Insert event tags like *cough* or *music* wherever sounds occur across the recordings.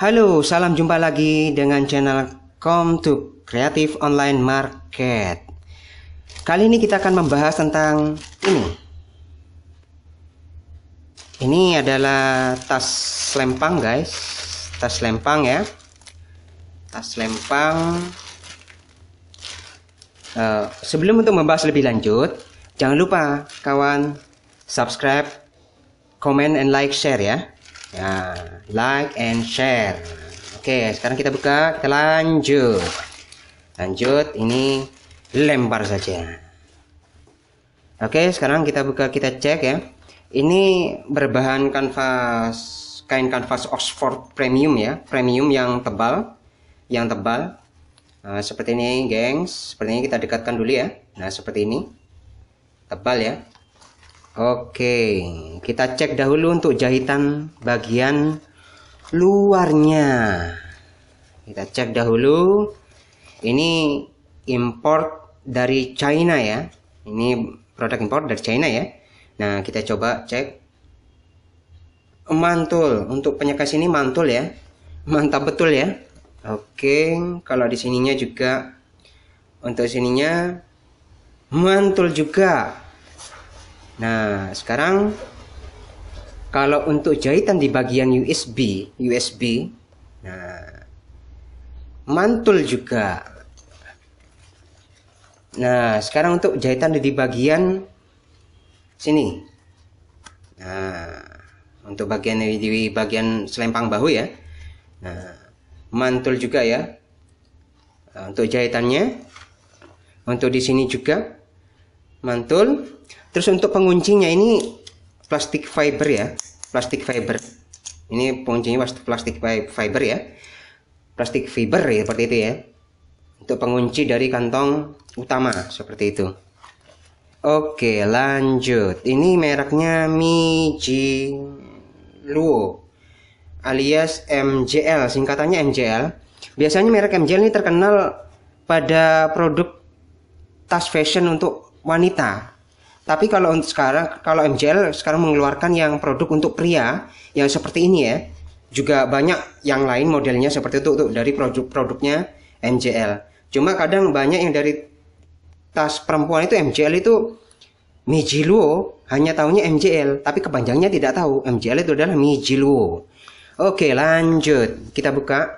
Halo, salam jumpa lagi dengan channel Come to Creative Online Market. Kali ini kita akan membahas tentang ini. Ini adalah tas lempang, guys. Tas lempang ya. Tas lempang. Uh, eh, sebelum untuk membahas lebih lanjut, jangan lupa kawan subscribe, comment and like share ya. Ya like and share. Oke, sekarang kita buka, kita lanjut. Lanjut, ini lempar saja. Oke, sekarang kita buka, kita cek ya. Ini berbahan kanvas kain kanvas Oxford premium ya, premium yang tebal, yang tebal. Nah, seperti ini, gengs. Seperti ini kita dekatkan dulu ya. Nah, seperti ini. Tebal ya. Oke, kita cek dahulu untuk jahitan bagian luarnya. Kita cek dahulu. Ini import dari China ya. Ini produk import dari China ya. Nah, kita coba cek mantul. Untuk penyekas ini mantul ya. Mantap betul ya. Oke, kalau di sininya juga untuk sininya mantul juga. Nah, sekarang kalau untuk jahitan di bagian USB, USB, nah mantul juga. Nah, sekarang untuk jahitan di bagian sini. Nah, untuk bagian di bagian selempang bahu ya. Nah, mantul juga ya. Nah, untuk jahitannya untuk di sini juga mantul terus untuk penguncinya ini plastik fiber ya plastik fiber ini penguncinya pasti plastik fiber ya plastik fiber ya seperti itu ya untuk pengunci dari kantong utama seperti itu oke lanjut ini mereknya Miji Luo alias MJL singkatannya MJL biasanya merek MJL ini terkenal pada produk tas fashion untuk wanita. Tapi kalau untuk sekarang, kalau MJL sekarang mengeluarkan yang produk untuk pria, yang seperti ini ya, juga banyak yang lain modelnya seperti itu tuh dari produk-produknya MJL. Cuma kadang banyak yang dari tas perempuan itu MJL itu Mijiluo hanya tahunya MJL, tapi kepanjangnya tidak tahu. MJL itu adalah Mijiluo. Oke, lanjut. Kita buka.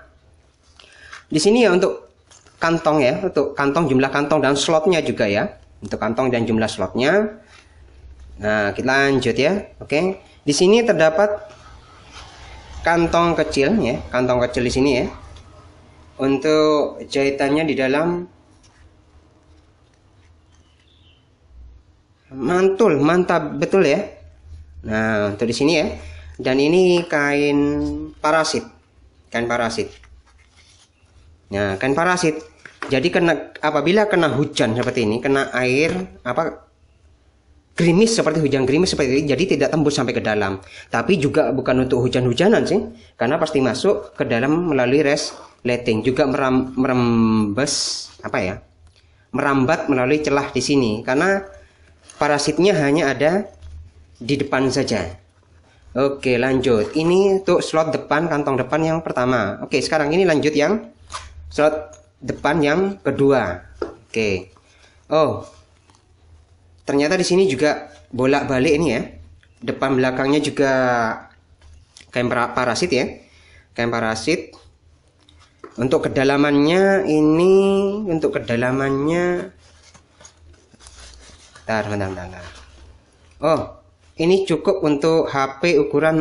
Di sini ya untuk kantong ya, untuk kantong jumlah kantong dan slotnya juga ya untuk kantong dan jumlah slotnya. Nah, kita lanjut ya. Oke. Di sini terdapat kantong kecil ya, kantong kecil di sini ya. Untuk jahitannya di dalam mantul, mantap betul ya. Nah, untuk di sini ya. Dan ini kain parasit. Kain parasit. Nah, kain parasit jadi kena apabila kena hujan seperti ini, kena air apa gerimis seperti hujan gerimis seperti ini, jadi tidak tembus sampai ke dalam. Tapi juga bukan untuk hujan-hujanan sih, karena pasti masuk ke dalam melalui resleting, juga meram, merembes apa ya, merambat melalui celah di sini, karena parasitnya hanya ada di depan saja. Oke lanjut, ini untuk slot depan kantong depan yang pertama. Oke sekarang ini lanjut yang slot depan yang kedua. Oke. Okay. Oh. Ternyata di sini juga bolak-balik ini ya. Depan belakangnya juga kain parasit ya. Kain parasit. Untuk kedalamannya ini untuk kedalamannya Bentar, bentar, bentar, bentar. Oh, ini cukup untuk HP ukuran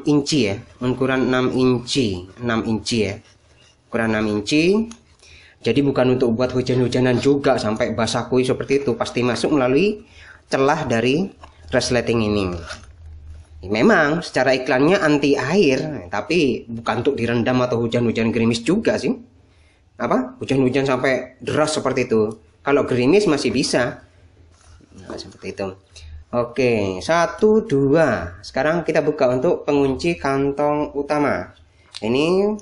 6 inci ya. Ukuran 6 inci, 6 inci ya. Ukuran 6 inci. Jadi bukan untuk buat hujan-hujanan juga sampai basah kuyup seperti itu, pasti masuk melalui celah dari resleting ini. Memang secara iklannya anti air, tapi bukan untuk direndam atau hujan-hujan gerimis juga sih. Apa? Hujan-hujan sampai deras seperti itu. Kalau gerimis masih bisa. Nah, seperti itu. Oke, satu dua. Sekarang kita buka untuk pengunci kantong utama. Ini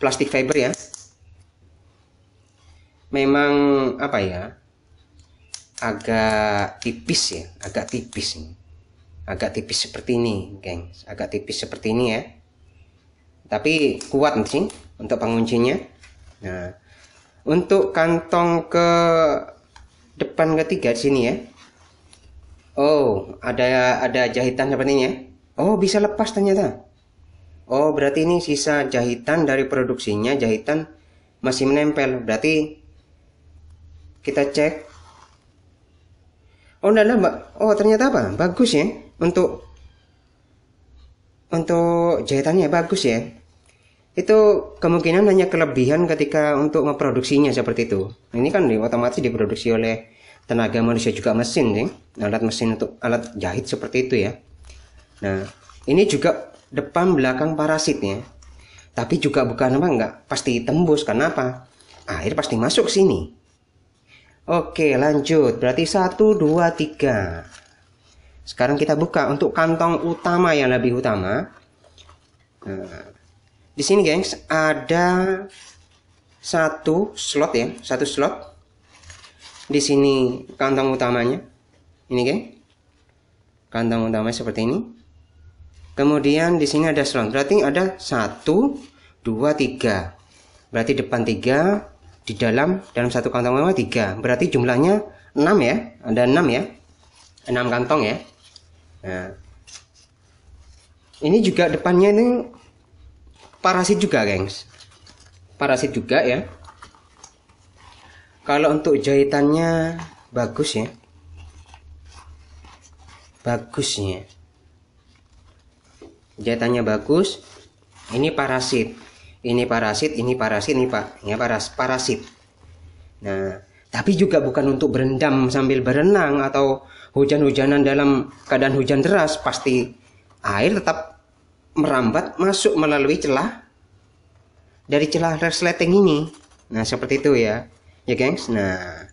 plastik fiber ya memang apa ya agak tipis ya agak tipis nih agak tipis seperti ini geng agak tipis seperti ini ya tapi kuat sih untuk penguncinya nah untuk kantong ke depan ketiga di sini ya oh ada ada jahitan seperti ini ya oh bisa lepas ternyata oh berarti ini sisa jahitan dari produksinya jahitan masih menempel berarti kita cek oh nada mbak oh ternyata apa bagus ya untuk untuk jahitannya bagus ya itu kemungkinan hanya kelebihan ketika untuk memproduksinya seperti itu ini kan otomatis diproduksi oleh tenaga manusia juga mesin ya alat mesin untuk alat jahit seperti itu ya nah ini juga depan belakang parasitnya tapi juga bukan apa enggak pasti tembus karena apa air pasti masuk sini Oke, lanjut. Berarti 1, 2, 3. Sekarang kita buka untuk kantong utama yang lebih utama. Nah, di sini, gengs, ada satu slot ya, satu slot. Di sini kantong utamanya. Ini, geng Kantong utama seperti ini. Kemudian di sini ada slot. Berarti ada 1, 2, 3. Berarti depan 3, di dalam dalam satu kantong mewah tiga berarti jumlahnya enam ya ada enam ya enam kantong ya nah ini juga depannya ini parasit juga gengs parasit juga ya kalau untuk jahitannya bagus ya bagusnya jahitannya bagus ini parasit ini parasit ini parasit ini pak ya paras parasit nah tapi juga bukan untuk berendam sambil berenang atau hujan-hujanan dalam keadaan hujan deras pasti air tetap merambat masuk melalui celah dari celah resleting ini nah seperti itu ya ya gengs nah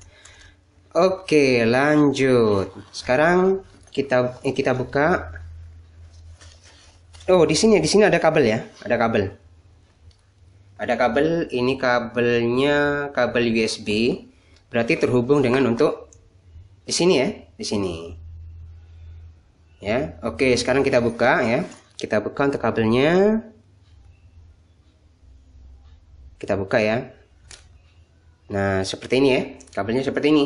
oke lanjut sekarang kita eh, kita buka oh di sini di sini ada kabel ya ada kabel ada kabel ini kabelnya kabel USB berarti terhubung dengan untuk di sini ya di sini ya oke sekarang kita buka ya kita buka untuk kabelnya kita buka ya nah seperti ini ya kabelnya seperti ini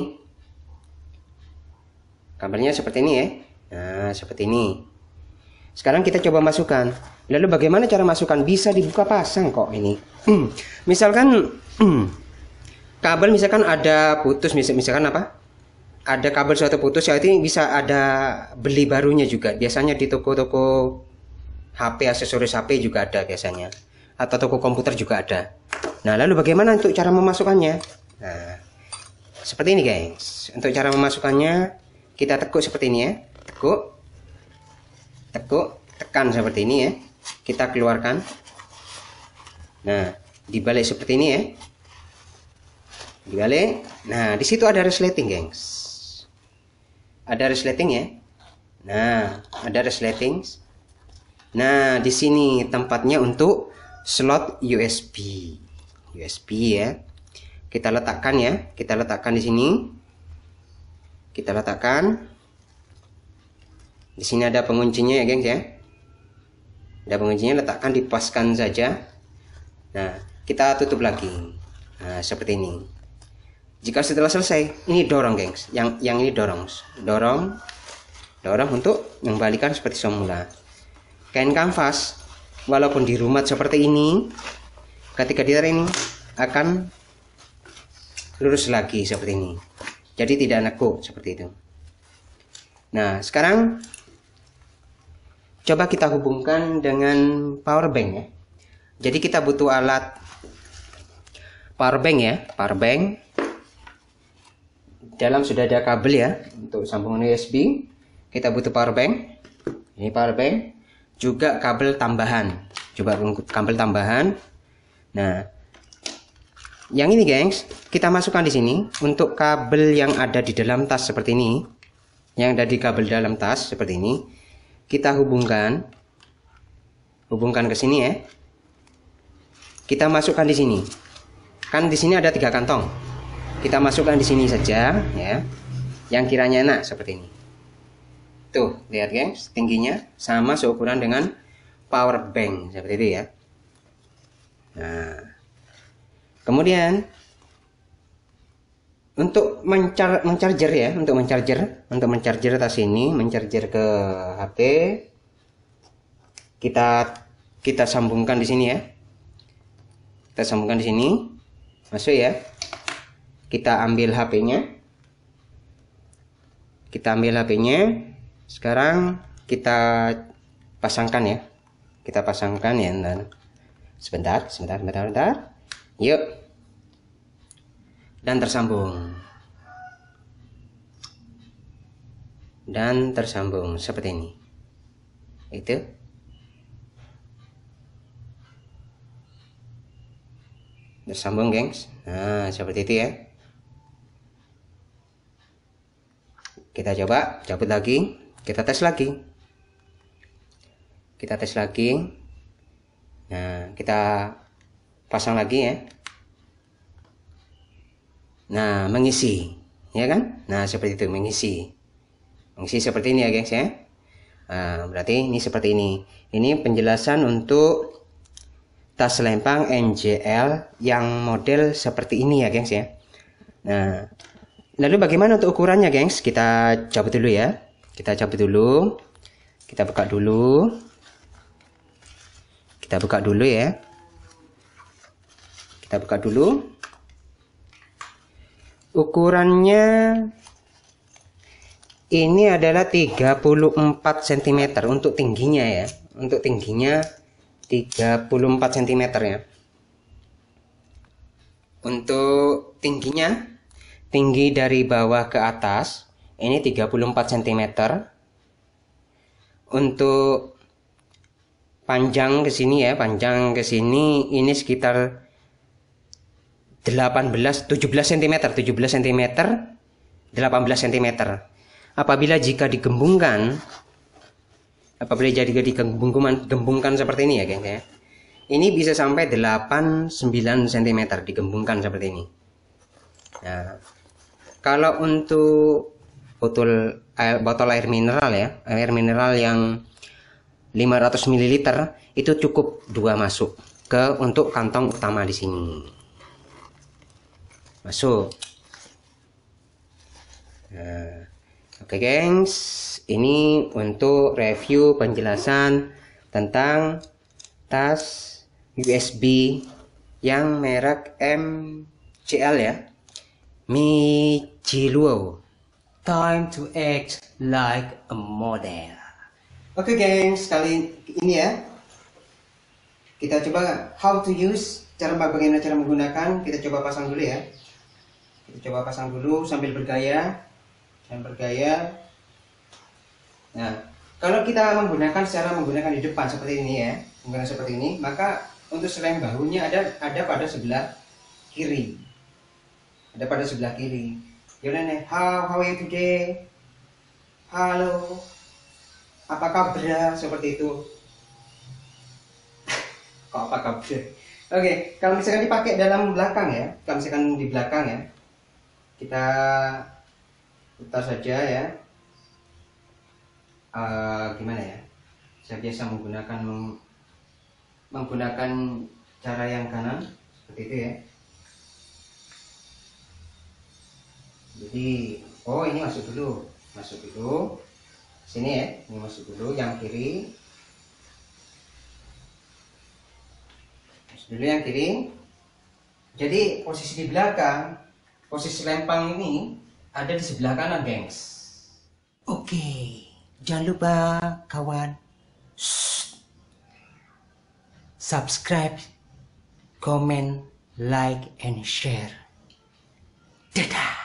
kabelnya seperti ini ya nah seperti ini sekarang kita coba masukkan. Lalu bagaimana cara masukkan? Bisa dibuka pasang kok ini. Hmm. misalkan hmm. kabel misalkan ada putus misalkan apa? Ada kabel suatu putus ya itu bisa ada beli barunya juga. Biasanya di toko-toko HP aksesoris HP juga ada biasanya. Atau toko komputer juga ada. Nah, lalu bagaimana untuk cara memasukkannya? Nah, seperti ini guys. Untuk cara memasukkannya kita tekuk seperti ini ya. Tekuk tekuk tekan seperti ini ya kita keluarkan nah dibalik seperti ini ya dibalik nah di situ ada resleting gengs ada resleting ya nah ada resleting nah di sini tempatnya untuk slot USB USB ya kita letakkan ya kita letakkan di sini kita letakkan di sini ada penguncinya ya, gengs ya. Ada penguncinya letakkan di paskan saja. Nah, kita tutup lagi. Nah, seperti ini. Jika setelah selesai, ini dorong, gengs. Yang yang ini dorong, dorong, dorong untuk mengembalikan seperti semula. Kain kanvas, walaupun dirumat seperti ini, ketika ditarik ini akan lurus lagi seperti ini. Jadi tidak nekuk seperti itu. Nah, sekarang coba kita hubungkan dengan power bank ya. Jadi kita butuh alat power bank ya, power bank. Dalam sudah ada kabel ya untuk sambungan USB. Kita butuh power bank. Ini power bank, juga kabel tambahan. Coba kabel tambahan. Nah, yang ini gengs, kita masukkan di sini untuk kabel yang ada di dalam tas seperti ini. Yang ada di kabel dalam tas seperti ini kita hubungkan hubungkan ke sini ya kita masukkan di sini kan di sini ada tiga kantong kita masukkan di sini saja ya yang kiranya enak seperti ini tuh lihat guys tingginya sama seukuran dengan power bank seperti itu ya nah kemudian untuk mencar mencharger ya untuk mencharger, untuk mencharger tas ini mencharger ke HP kita kita sambungkan di sini ya kita sambungkan di sini masuk ya kita ambil HP-nya kita ambil HP-nya sekarang kita pasangkan ya kita pasangkan ya dan sebentar sebentar sebentar sebentar yuk dan tersambung dan tersambung seperti ini itu tersambung gengs nah seperti itu ya kita coba cabut lagi kita tes lagi kita tes lagi nah kita pasang lagi ya Nah, mengisi, ya kan? Nah, seperti itu mengisi. Mengisi seperti ini ya, guys ya. Nah, berarti ini seperti ini. Ini penjelasan untuk tas lempang NJL yang model seperti ini ya, guys ya. Nah, lalu bagaimana untuk ukurannya, guys Kita cabut dulu ya. Kita cabut dulu. Kita buka dulu. Kita buka dulu ya. Kita buka dulu. Ukurannya ini adalah 34 cm untuk tingginya ya. Untuk tingginya 34 cm ya. Untuk tingginya tinggi dari bawah ke atas ini 34 cm. Untuk panjang ke sini ya, panjang ke sini ini sekitar 18 17 cm 17 cm 18 cm apabila jika digembungkan apabila jadi jika digembungkan gembungkan seperti ini ya geng ya ini bisa sampai 8 9 cm digembungkan seperti ini nah kalau untuk botol air, botol air mineral ya air mineral yang 500 ml itu cukup dua masuk ke untuk kantong utama di sini masuk nah, oke okay, gengs ini untuk review penjelasan tentang tas USB yang merek MCL ya Michiluo Time to act like a model Oke okay, gengs kali ini ya kita coba how to use cara bagaimana cara menggunakan kita coba pasang dulu ya coba pasang dulu sambil bergaya dan bergaya nah kalau kita menggunakan secara menggunakan di depan seperti ini ya menggunakan seperti ini maka untuk selain bahunya ada ada pada sebelah kiri ada pada sebelah kiri Yaudah nih how how are you today halo apa kabar seperti itu *laughs* kok apa kabar oke okay, kalau misalkan dipakai dalam belakang ya kalau misalkan di belakang ya kita putar saja ya e, gimana ya saya biasa menggunakan menggunakan cara yang kanan seperti itu ya jadi oh ini masuk dulu masuk dulu sini ya ini masuk dulu yang kiri masuk dulu yang kiri jadi posisi di belakang posisi lempang ini ada di sebelah kanan, gengs. Oke, jangan lupa kawan. Subscribe, comment, like, and share. Dadah!